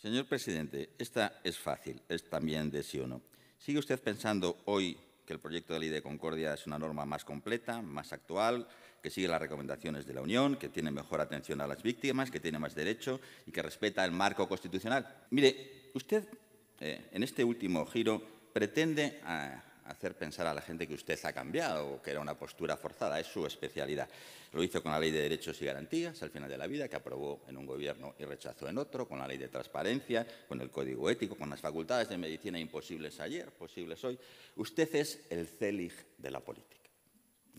Señor presidente, esta es fácil, es también de sí o no. ¿Sigue usted pensando hoy que el proyecto de ley de Concordia es una norma más completa, más actual, que sigue las recomendaciones de la Unión, que tiene mejor atención a las víctimas, que tiene más derecho y que respeta el marco constitucional? Mire, usted eh, en este último giro pretende ah, hacer pensar a la gente que usted ha cambiado que era una postura forzada, es su especialidad. Lo hizo con la Ley de Derechos y Garantías al final de la vida, que aprobó en un gobierno y rechazó en otro, con la Ley de Transparencia, con el Código Ético, con las facultades de medicina imposibles ayer, posibles hoy. Usted es el Celig de la política.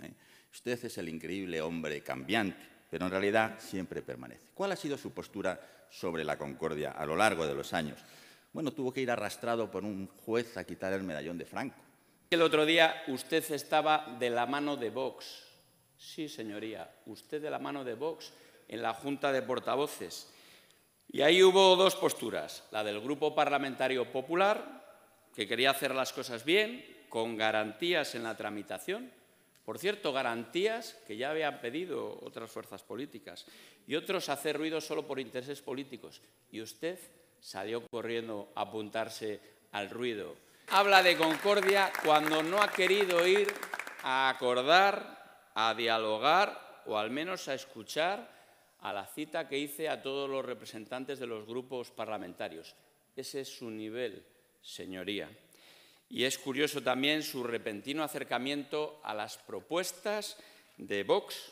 ¿eh? Usted es el increíble hombre cambiante, pero en realidad siempre permanece. ¿Cuál ha sido su postura sobre la concordia a lo largo de los años? Bueno, tuvo que ir arrastrado por un juez a quitar el medallón de Franco el otro día usted estaba de la mano de Vox. Sí, señoría, usted de la mano de Vox en la Junta de Portavoces. Y ahí hubo dos posturas, la del Grupo Parlamentario Popular, que quería hacer las cosas bien, con garantías en la tramitación, por cierto, garantías que ya habían pedido otras fuerzas políticas y otros hacer ruido solo por intereses políticos. Y usted salió corriendo a apuntarse al ruido habla de concordia cuando no ha querido ir a acordar, a dialogar o al menos a escuchar a la cita que hice a todos los representantes de los grupos parlamentarios. Ese es su nivel, señoría. Y es curioso también su repentino acercamiento a las propuestas de Vox.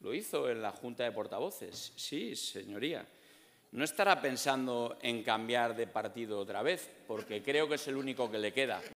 Lo hizo en la Junta de Portavoces, sí, señoría no estará pensando en cambiar de partido otra vez, porque creo que es el único que le queda.